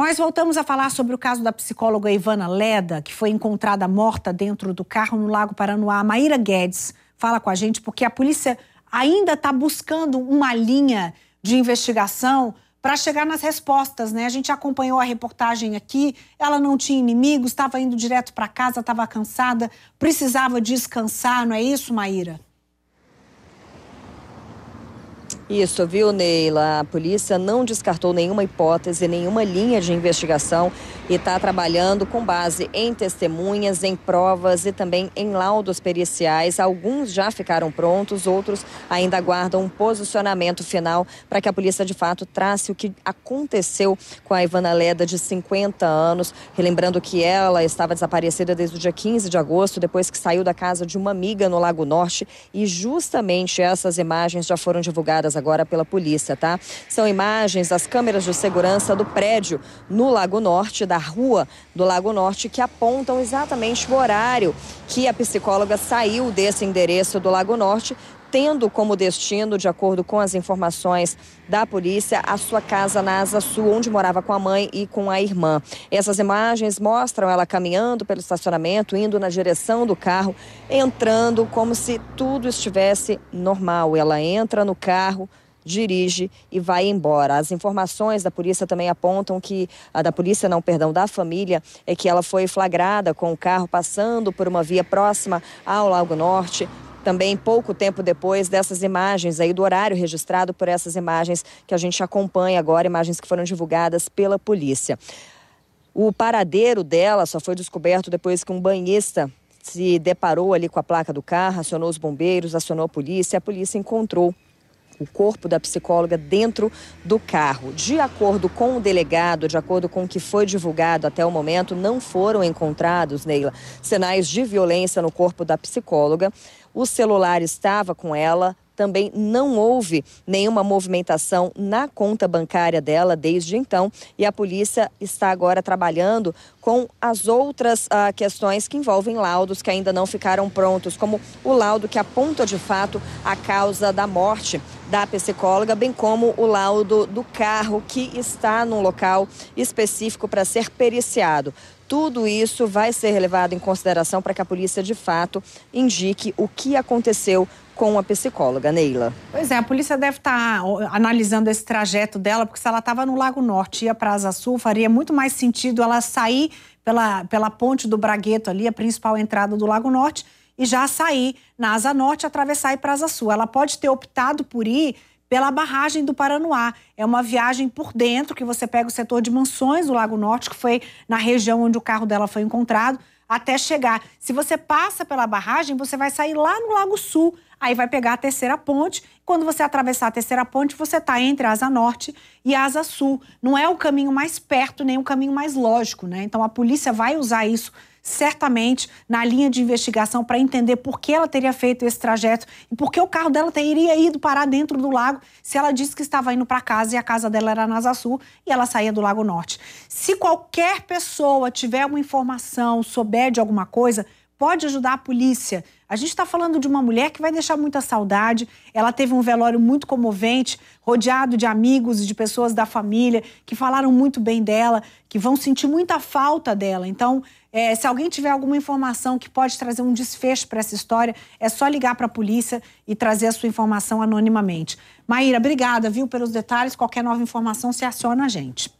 Nós voltamos a falar sobre o caso da psicóloga Ivana Leda, que foi encontrada morta dentro do carro no Lago Paranoá. Maíra Guedes fala com a gente porque a polícia ainda está buscando uma linha de investigação para chegar nas respostas, né? A gente acompanhou a reportagem aqui, ela não tinha inimigos, estava indo direto para casa, estava cansada, precisava descansar, não é isso, Maíra? Isso, viu, Neila? A polícia não descartou nenhuma hipótese, nenhuma linha de investigação e está trabalhando com base em testemunhas, em provas e também em laudos periciais. Alguns já ficaram prontos, outros ainda aguardam um posicionamento final para que a polícia de fato trace o que aconteceu com a Ivana Leda de 50 anos. Relembrando que ela estava desaparecida desde o dia 15 de agosto, depois que saiu da casa de uma amiga no Lago Norte e justamente essas imagens já foram divulgadas agora pela polícia, tá? São imagens das câmeras de segurança do prédio no Lago Norte, da rua do Lago Norte, que apontam exatamente o horário que a psicóloga saiu desse endereço do Lago Norte tendo como destino, de acordo com as informações da polícia, a sua casa na Asa Sul, onde morava com a mãe e com a irmã. Essas imagens mostram ela caminhando pelo estacionamento, indo na direção do carro, entrando como se tudo estivesse normal. Ela entra no carro, dirige e vai embora. As informações da polícia também apontam que a da polícia, não, perdão, da família, é que ela foi flagrada com o carro passando por uma via próxima ao Lago Norte, também pouco tempo depois dessas imagens aí do horário registrado por essas imagens que a gente acompanha agora, imagens que foram divulgadas pela polícia. O paradeiro dela só foi descoberto depois que um banhista se deparou ali com a placa do carro, acionou os bombeiros, acionou a polícia, a polícia encontrou o corpo da psicóloga dentro do carro. De acordo com o delegado, de acordo com o que foi divulgado até o momento, não foram encontrados, Neila, sinais de violência no corpo da psicóloga o celular estava com ela, também não houve nenhuma movimentação na conta bancária dela desde então e a polícia está agora trabalhando com as outras ah, questões que envolvem laudos que ainda não ficaram prontos, como o laudo que aponta de fato a causa da morte da psicóloga, bem como o laudo do carro que está num local específico para ser periciado. Tudo isso vai ser levado em consideração para que a polícia, de fato, indique o que aconteceu com a psicóloga, Neila. Pois é, a polícia deve estar tá, analisando esse trajeto dela, porque se ela estava no Lago Norte e ia para Asa Sul, faria muito mais sentido ela sair pela, pela ponte do Bragueto ali, a principal entrada do Lago Norte, e já sair na Asa Norte, atravessar e para Asa Sul. Ela pode ter optado por ir pela barragem do Paranoá. É uma viagem por dentro que você pega o setor de mansões do Lago Norte, que foi na região onde o carro dela foi encontrado, até chegar. Se você passa pela barragem, você vai sair lá no Lago Sul, aí vai pegar a terceira ponte. Quando você atravessar a terceira ponte, você está entre a Asa Norte e a Asa Sul. Não é o caminho mais perto, nem o caminho mais lógico, né? Então a polícia vai usar isso certamente na linha de investigação para entender por que ela teria feito esse trajeto e por que o carro dela teria ido parar dentro do lago se ela disse que estava indo para casa e a casa dela era na Asa Sul e ela saía do Lago Norte. Se qualquer pessoa tiver uma informação, souber de alguma coisa, pode ajudar a polícia. A gente está falando de uma mulher que vai deixar muita saudade. Ela teve um velório muito comovente, rodeado de amigos e de pessoas da família que falaram muito bem dela, que vão sentir muita falta dela. Então, é, se alguém tiver alguma informação que pode trazer um desfecho para essa história, é só ligar para a polícia e trazer a sua informação anonimamente. Maíra, obrigada, viu, pelos detalhes. Qualquer nova informação, se aciona a gente.